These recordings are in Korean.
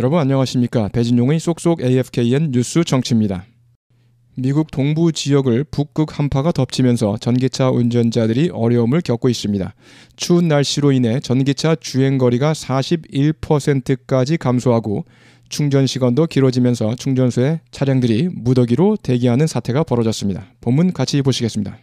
여러분 안녕하십니까. 배진용의 쏙쏙 AFKN 뉴스 정치입니다. 미국 동부 지역을 북극 한파가 덮치면서 전기차 운전자들이 어려움을 겪고 있습니다. 추운 날씨로 인해 전기차 주행 거리가 41%까지 감소하고 충전 시간도 길어지면서 충전소에 차량들이 무더기로 대기하는 사태가 벌어졌습니다. 본문 같이 보시겠습니다.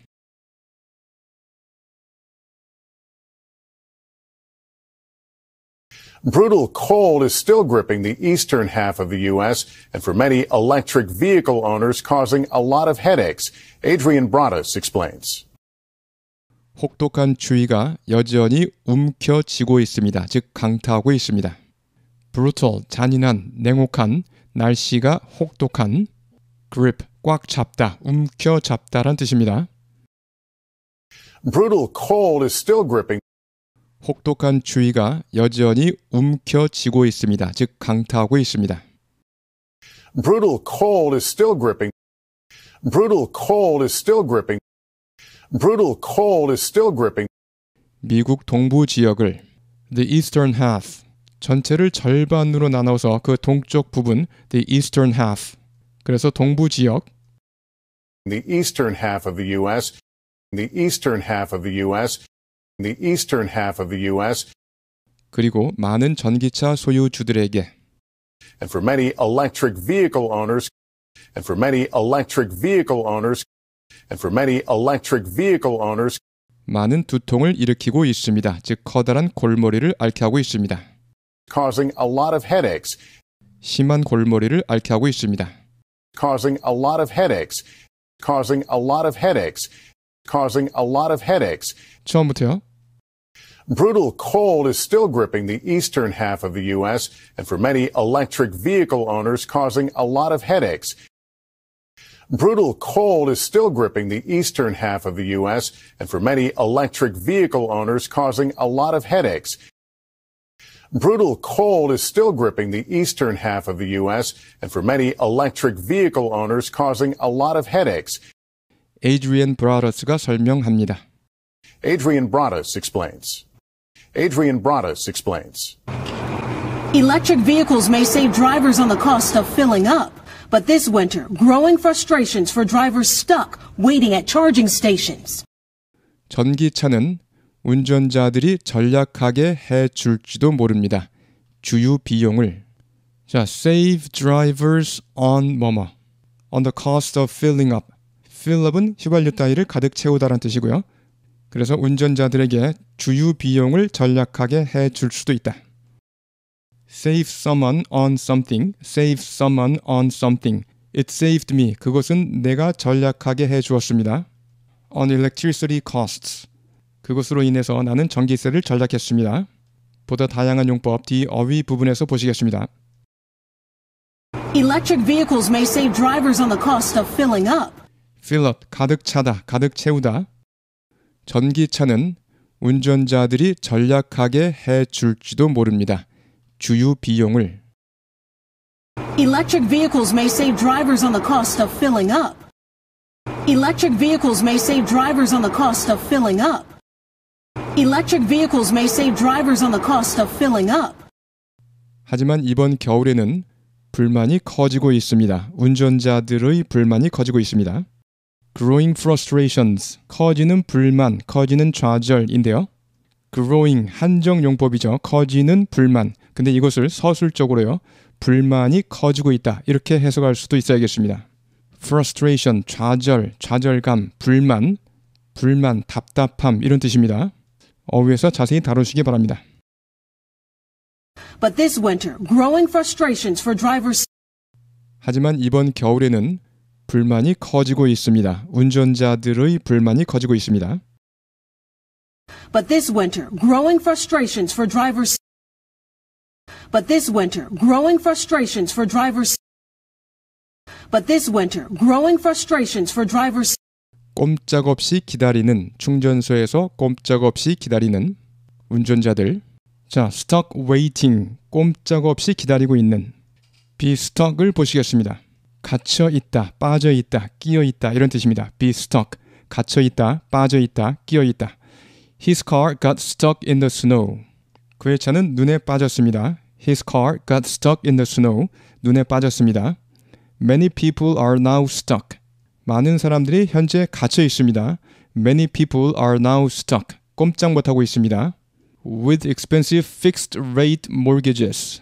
Brutal cold is still gripping the eastern half of the U.S. and for many electric vehicle owners causing a lot of headaches. Adrian Bradas explains. 혹독한 추위가 여전히 움켜쥐고 있습니다. 즉 강타하고 있습니다. brutal 잔인한 냉혹한 날씨가 혹독한 grip 꽉 잡다 움켜잡다란 뜻입니다. Brutal cold is still gripping 혹독한 추위가 여전히 움켜쥐고 있습니다. 즉 강타하고 있습니다. Brutal cold is still gripping. Brutal cold is still gripping. Brutal cold is still gripping. 미국 동부 지역을 the eastern half 전체를 절반으로 나눠서 그 동쪽 부분 the eastern half 그래서 동부 지역 the eastern half of the US the eastern half of the US the eastern half of the US. 그리고 많은 전기차 소유주들에게 and for many electric vehicle owners and for many electric vehicle owners and for many electric vehicle owners 많은 두통을 일으키고 있습니다. 즉 커다란 골머리를 앓게 하고 있습니다. causing a lot of headaches. 심한 골머리를 앓게 하고 있습니다. causing a lot of headaches. causing a lot of headaches. causing a lot of headaches. 처음부터요? Brutal cold is still gripping the eastern half of the U.S. and for many electric vehicle owners causing a lot of headaches. Brutal cold is still gripping the eastern half of the U.S. and for many electric vehicle owners causing a lot of headaches. Brutal cold is still gripping the eastern half of the U.S. and for many electric vehicle owners causing a lot of headaches. Adrian Broadus가 설명합니다. Adrian Broadus explains. Adrian Broadus explains. Electric vehicles may save drivers on the cost of filling up. But this winter, growing frustrations for drivers stuck waiting at charging stations. 전기차는 운전자들이 전략하게 해줄지도 모릅니다. 주유 비용을 자, save drivers on 뭐뭐 on the cost of filling up. fill up은 휘발유 따위를 가득 채우다란 뜻이고요. 그래서 운전자들에게 주유 비용을 절약하게 해 줄 수도 있다. Save someone on something. Save someone on something. It saved me. 그것은 내가 전략하게 해 주었습니다. On electricity costs. 그것으로 인해서 나는 전기세를 전략했습니다. 보다 다양한 용법 뒤 어휘 부분에서 보시겠습니다. Electric vehicles may save drivers on the cost of filling up. Fill up 가득 차다, 가득 채우다. 전기차는 운전자들이 전략하게 해 줄지도 모릅니다. 주유 비용을 Electric vehicles may save drivers on the cost of filling up. Electric vehicles may save drivers on the cost of filling up. Electric vehicles may save drivers on the cost of filling up. 하지만 이번 겨울에는 불만이 커지고 있습니다. 운전자들의 불만이 커지고 있습니다. growing frustrations, 커지는 불만, 커지는 좌절인데요. growing 한정 용법이죠. 커지는 불만. 근데 이것을 서술적으로요. 불만이 커지고 있다. 이렇게 해석할 수도 있어야겠습니다. frustration, 좌절, 좌절감, 불만, 불만, 답답함 이런 뜻입니다. 어휘에서 자세히 다루시기 바랍니다. But this winter, growing frustrations for drivers. 하지만 이번 겨울에는 불만이 커지고 있습니다. 운전자들의 불만이 커지고 있습니다. But this winter, growing frustrations for drivers. But this winter, growing frustrations for drivers. But this winter, growing frustrations for drivers. 꼼짝없이 기다리는 충전소에서 꼼짝없이 기다리는 운전자들. 자, stuck waiting 꼼짝없이 기다리고 있는 be stuck을 보시겠습니다. 갇혀 있다, 빠져 있다, 끼어 있다 이런 뜻입니다. be stuck, 갇혀 있다, 빠져 있다, 끼어 있다. His car got stuck in the snow. 그의 차는 눈에 빠졌습니다. His car got stuck in the snow. 눈에 빠졌습니다. Many people are now stuck. 많은 사람들이 현재 갇혀 있습니다. Many people are now stuck. 꼼짝 못하고 있습니다. With expensive fixed rate mortgages.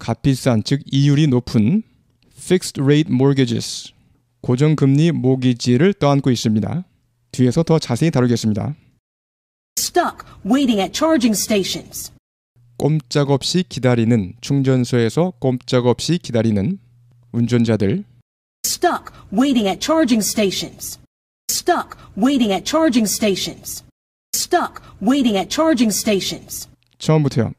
값비싼 즉 이율이 높은 fixed rate mortgages 고정금리 모기지를 떠안고 있습니다. 뒤에서 더 자세히 다루겠습니다. stuck waiting at charging stations. 꼼짝없이 기다리는 충전소에서 꼼짝없이 기다리는 운전자들 stuck waiting at charging stations. stuck waiting at charging stations. stuck waiting at charging stations. 처음부터요.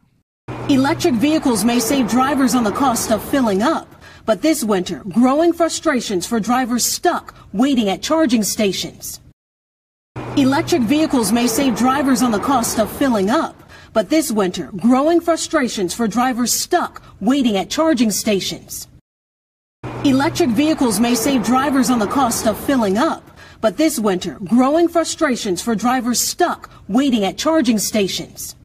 Electric vehicles may save drivers on the cost of filling up. But this winter, growing frustrations for drivers stuck waiting at charging stations. Electric vehicles may save drivers on the cost of filling up. But this winter, growing frustrations for drivers stuck waiting at charging stations. Electric vehicles may save drivers on the cost of filling up. But this winter, growing frustrations for drivers stuck waiting at charging stations.